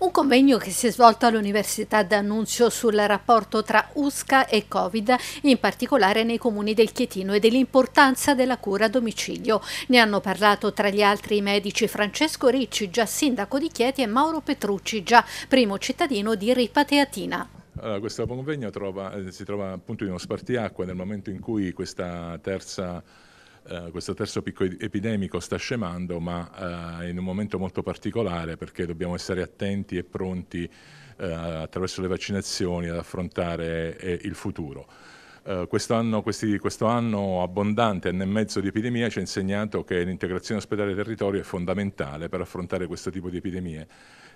Un convegno che si è svolto all'Università d'Annunzio sul rapporto tra USCA e Covid, in particolare nei comuni del Chietino e dell'importanza della cura a domicilio. Ne hanno parlato tra gli altri i medici Francesco Ricci, già sindaco di Chieti, e Mauro Petrucci, già primo cittadino di Ripateatina. Allora, questo convegno trova, eh, si trova appunto in uno spartiacque nel momento in cui questa terza eh, questo terzo picco epidemico sta scemando, ma eh, in un momento molto particolare perché dobbiamo essere attenti e pronti eh, attraverso le vaccinazioni ad affrontare eh, il futuro. Eh, quest'anno, questo anno abbondante, anno e mezzo di epidemia, ci ha insegnato che l'integrazione ospedale-territorio è fondamentale per affrontare questo tipo di epidemie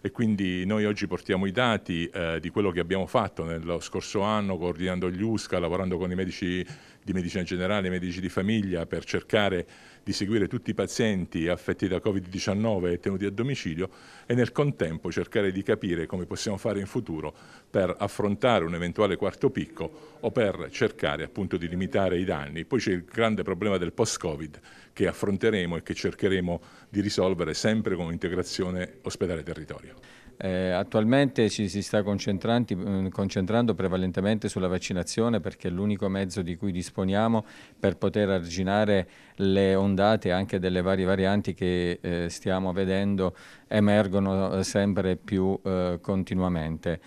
e quindi noi oggi portiamo i dati eh, di quello che abbiamo fatto nello scorso anno coordinando gli USCA, lavorando con i medici di medicina generale e medici di famiglia per cercare di seguire tutti i pazienti affetti da Covid-19 e tenuti a domicilio e nel contempo cercare di capire come possiamo fare in futuro per affrontare un eventuale quarto picco o per cercare appunto di limitare i danni. Poi c'è il grande problema del post-Covid che affronteremo e che cercheremo di risolvere sempre con integrazione ospedale-territorio. Eh, attualmente ci si sta mm, concentrando prevalentemente sulla vaccinazione perché è l'unico mezzo di cui disponiamo per poter arginare le ondate anche delle varie varianti che eh, stiamo vedendo emergono eh, sempre più eh, continuamente.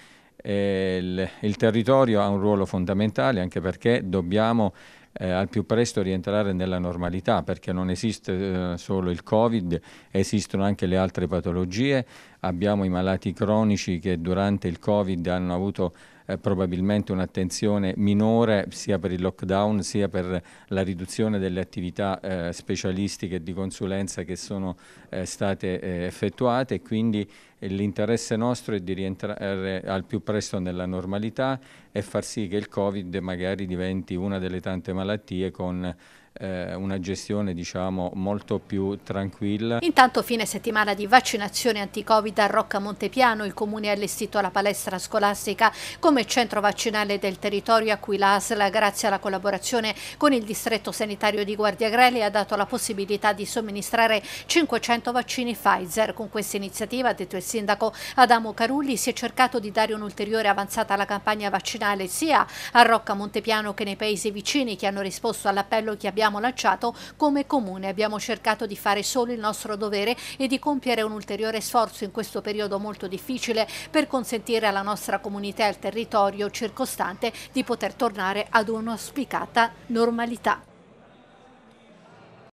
Il, il territorio ha un ruolo fondamentale anche perché dobbiamo eh, al più presto rientrare nella normalità perché non esiste eh, solo il Covid, esistono anche le altre patologie, abbiamo i malati cronici che durante il Covid hanno avuto eh, probabilmente un'attenzione minore sia per il lockdown sia per la riduzione delle attività eh, specialistiche di consulenza che sono eh, state eh, effettuate e quindi eh, l'interesse nostro è di rientrare al più presto nella normalità e far sì che il Covid magari diventi una delle tante malattie con eh, una gestione diciamo, molto più tranquilla. Intanto fine settimana di vaccinazione anti-covid a Rocca Montepiano, il comune ha allestito la palestra scolastica come centro vaccinale del territorio a cui l'ASL grazie alla collaborazione con il distretto sanitario di Guardia Grele ha dato la possibilità di somministrare 500 vaccini Pfizer. Con questa iniziativa, ha detto il sindaco Adamo Carulli, si è cercato di dare un'ulteriore avanzata alla campagna vaccinale sia a Rocca Montepiano che nei paesi vicini che hanno risposto all'appello che abbiamo abbiamo lanciato come comune. Abbiamo cercato di fare solo il nostro dovere e di compiere un ulteriore sforzo in questo periodo molto difficile per consentire alla nostra comunità e al territorio circostante di poter tornare ad un'auspicata normalità.